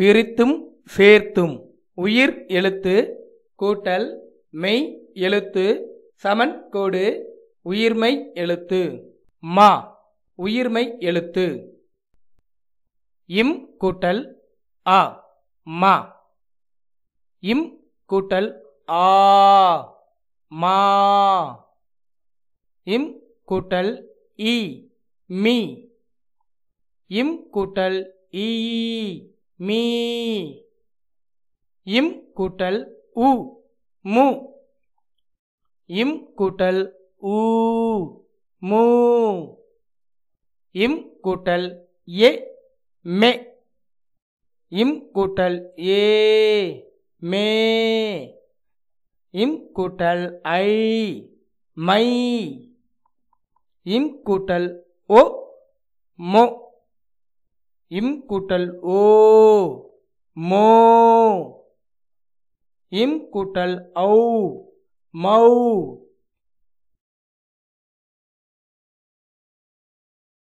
பிரித்தும் சேர்த்தும் உயிர் எழுத்து கூட்டல் மெய் எழுத்து சமன்கோடு உயிர்மை எழுத்து மா உயிர்மை எழுத்து இம் கூட்டல் ஆ மா இம் கூட்டல் ஆ மா இம் கூட்டல் இ மீ இம் கூட்டல் ஈ மீ இம் கூட்டல் உ மு இம் கூட்டல் உ மு இம் கூட்டல் ஏ மே இம் கூட்டல் ஏ மே இம் கூட்டல் ஐ மை இம் கூட்டல் ஓ மோ இம் கூட்டல் ஓ மோ இம் கூட்டல் ஔ மௌ